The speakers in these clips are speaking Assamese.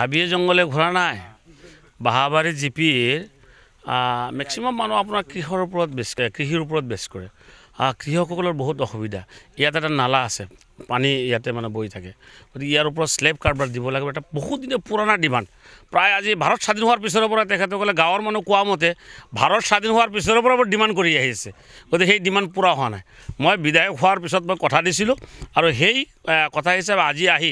হাবিয়ে জংগলে ঘূৰা নাই বাহাবাৰী জিপিৰ মেক্সিমাম মানুহ আপোনাৰ কৃষৰ ওপৰত বেছ কৃষিৰ ওপৰত বেছ কৰে কৃষকসকলৰ বহুত অসুবিধা ইয়াত এটা নালা আছে পানী ইয়াতে মানে বৈ থাকে গতিকে ইয়াৰ ওপৰত শ্লেপ কাৰবাৰ দিব লাগিব এটা বহুত দিনে পুৰণা ডিমাণ্ড প্ৰায় আজি ভাৰত স্বাধীন হোৱাৰ পিছৰে পৰা তেখেতসকলে গাঁৱৰ মানুহ কোৱা মতে ভাৰত স্বাধীন হোৱাৰ পিছৰে পৰা ডিমাণ্ড কৰি আহিছে গতিকে সেই ডিমাণ্ড পূৰা হোৱা নাই মই বিধায়ক হোৱাৰ পিছত মই কথা দিছিলোঁ আৰু সেই কথা হিচাপে আজি আহি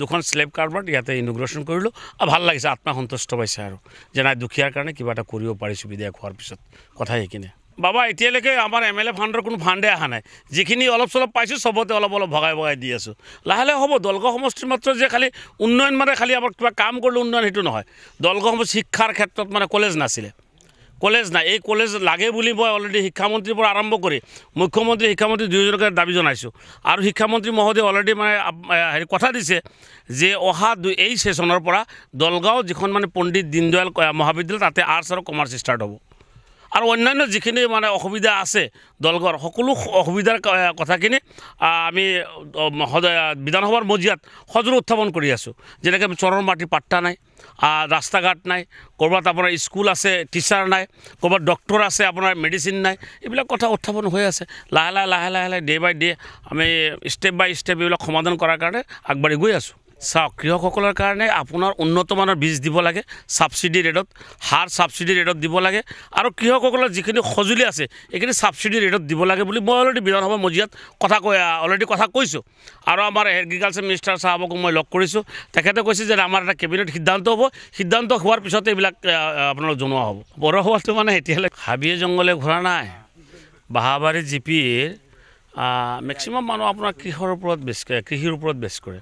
দুখন শ্লেপ কাৰবাৰ ইয়াতে ইনগ্ৰেশ্যন কৰিলোঁ আৰু ভাল লাগিছে আত্মসন্তুষ্ট পাইছে আৰু যে নাই দুখীয়াৰ কাৰণে কিবা এটা কৰিব পাৰিছোঁ বিধায়ক হোৱাৰ পিছত কথা সেইখিনিয়ে বাবা এতিয়ালৈকে আমাৰ এম এল এ ফাণ্ডৰ কোনো ফাণ্ডে অহা নাই যিখিনি অলপ চলপ পাইছোঁ চবতে অলপ অলপ ভগাই ভগাই দি আছোঁ লাহে লাহে হ'ব দলগাঁও সমষ্টিৰ মাত্ৰ যে খালী উন্নয়ন মানে খালী আমাৰ কিবা কাম কৰিলে উন্নয়ন সেইটো নহয় দলগাঁও সমষ্টি শিক্ষাৰ ক্ষেত্ৰত মানে কলেজ নাছিলে কলেজ নাই এই কলেজ লাগে বুলি মই অলৰেডি শিক্ষামন্ত্ৰীৰ পৰা আৰম্ভ কৰি মুখ্যমন্ত্ৰী শিক্ষামন্ত্ৰী দুয়োজনকে দাবী জনাইছোঁ আৰু শিক্ষামন্ত্ৰী মহোদয়ে অলৰেডি মানে হেৰি কথা দিছে যে অহা দুই এই ছেশ্যনৰ পৰা দলগাঁও যিখন মানে পণ্ডিত দীনদয়াল মহাবিদ্যালয় তাতে আৰ্টছ আৰু কমাৰ্চ ষ্টাৰ্ট হ'ব আৰু অন্যান্য যিখিনি মানে অসুবিধা আছে দলঘৰ সকলো অসুবিধাৰ কথাখিনি আমি বিধানসভাৰ মজিয়াত সজোৰে উত্থাপন কৰি আছোঁ যেনেকৈ চৰণ মাটি পাট্টা নাই ৰাস্তা ঘাট নাই ক'ৰবাত আপোনাৰ স্কুল আছে টিচাৰ নাই ক'ৰবাত ডক্টৰ আছে আপোনাৰ মেডিচিন নাই এইবিলাক কথা উত্থাপন হৈ আছে লাহে লাহে লাহে লাহে লাহে ডে' বাই ডে' আমি ষ্টেপ বাই ষ্টেপ এইবিলাক সমাধান কৰাৰ কাৰণে আগবাঢ়ি গৈ আছোঁ চাওক কৃষকসকলৰ কাৰণে আপোনাৰ উন্নতমানৰ বীজ দিব লাগে ছাবচিডি ৰেটত সাৰ ছাবচিডি ৰেটত দিব লাগে আৰু কৃষকসকলৰ যিখিনি সঁজুলি আছে এইখিনি ছাবচিডি ৰেটত দিব লাগে বুলি মই অলৰেডি বিধানসভা মজিয়াত কথা কৈ অলৰেডি কথা কৈছোঁ আৰু আমাৰ এগ্ৰিকালচাৰ মিনিষ্টাৰ চাহাবকো মই লগ কৰিছোঁ তেখেতে কৈছে যে আমাৰ এটা কেবিনেট সিদ্ধান্ত হ'ব সিদ্ধান্ত হোৱাৰ পিছতে এইবিলাক আপোনালোক জনোৱা হ'ব বৰসভাটো মানে এতিয়ালৈ হাবিয়ে জংঘলে ঘূৰা নাই বাহাবাৰী জিপিৰ মেক্সিমাম মানুহ আপোনাৰ কৃষৰ ওপৰত বেছ কৰে কৃষিৰ ওপৰত বেছ কৰে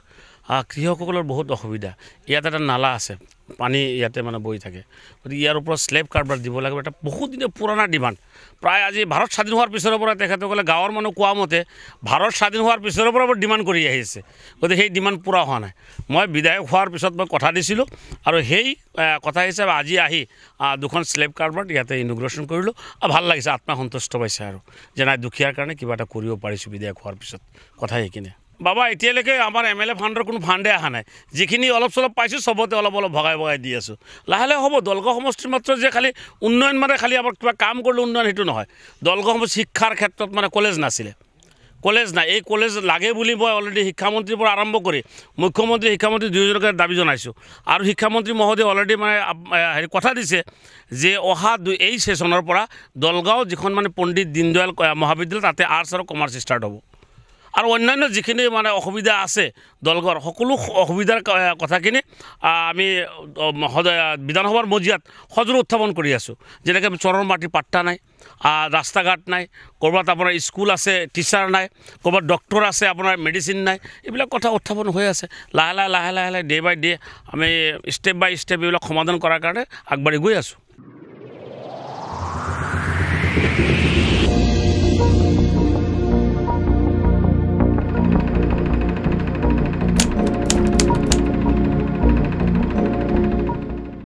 কৃষকসকলৰ বহুত অসুবিধা ইয়াত এটা নালা আছে পানী ইয়াতে মানে বহি থাকে গতিকে ইয়াৰ ওপৰত শ্লেপ কাৰ্বাৰ দিব লাগিব এটা বহুতদিনীয়া পুৰণা ডিমাণ্ড প্ৰায় আজি ভাৰত স্বাধীন হোৱাৰ পিছৰে পৰা তেখেতসকলে গাঁৱৰ মানুহ কোৱা মতে ভাৰত স্বাধীন হোৱাৰ পিছৰে পৰা বৰ ডিমাণ্ড কৰি আহিছে গতিকে সেই ডিমাণ্ড পূৰা হোৱা নাই মই বিধায়ক হোৱাৰ পিছত মই কথা দিছিলোঁ আৰু সেই কথা হিচাপে আজি আহি দুখন শ্লেপ কাৰ্বাৰ ইয়াতে ইনগ্ৰেশ্যন কৰিলোঁ আৰু ভাল লাগিছে আত্মসন্তুষ্ট পাইছে আৰু যে নাই দুখীয়াৰ কাৰণে কিবা এটা কৰিব পাৰিছোঁ বিধায়ক হোৱাৰ পিছত কথা সেইখিনিয়ে বাবা এতিয়ালৈকে আমাৰ এম এল এ ফাণ্ডৰ কোনো ফাণ্ডে অহা নাই যিখিনি অলপ চলপ পাইছোঁ চবতে অলপ অলপ ভগাই ভগাই দি আছোঁ লাহে লাহে হ'ব দলগ সমষ্টিৰ মাত্ৰ যে খালী উন্নয়ন মানে খালী আমাৰ কিবা কাম কৰিলে উন্নয়ন সেইটো নহয় দলগ সমষ্টি শিক্ষাৰ ক্ষেত্ৰত মানে কলেজ নাছিলে কলেজ নাই এই কলেজ লাগে বুলি মই অলৰেডি শিক্ষামন্ত্ৰীৰ পৰা আৰম্ভ কৰি মুখ্যমন্ত্ৰী শিক্ষামন্ত্ৰী দুয়োজনকে দাবী জনাইছোঁ আৰু শিক্ষামন্ত্ৰী মহোদয়ে অলৰেডি মানে হেৰি কথা দিছে যে অহা দুই এই ছেশ্যনৰ পৰা দলগাঁও যিখন মানে পণ্ডিত দীনদয়াল মহাবিদ্যালয় তাতে আৰ্টছ আৰু কমাৰ্চ ষ্টাৰ্ট হ'ব আৰু অন্যান্য যিখিনি মানে অসুবিধা আছে দলগৰ সকলো অসুবিধাৰ কথাখিনি আমি বিধানসভাৰ মজিয়াত সজোৰে উত্থাপন কৰি আছোঁ যেনেকৈ চৰণ মাটিৰ পাট্টা নাই ৰাস্তা ঘাট নাই ক'ৰবাত আপোনাৰ স্কুল আছে টিচাৰ নাই ক'ৰবাত ডক্টৰ আছে আপোনাৰ মেডিচিন নাই এইবিলাক কথা উত্থাপন হৈ আছে লাহে লাহে লাহে লাহে লাহে ডে' বাই ডে' আমি ষ্টেপ বাই ষ্টেপ এইবিলাক সমাধান কৰাৰ কাৰণে আগবাঢ়ি গৈ আছোঁ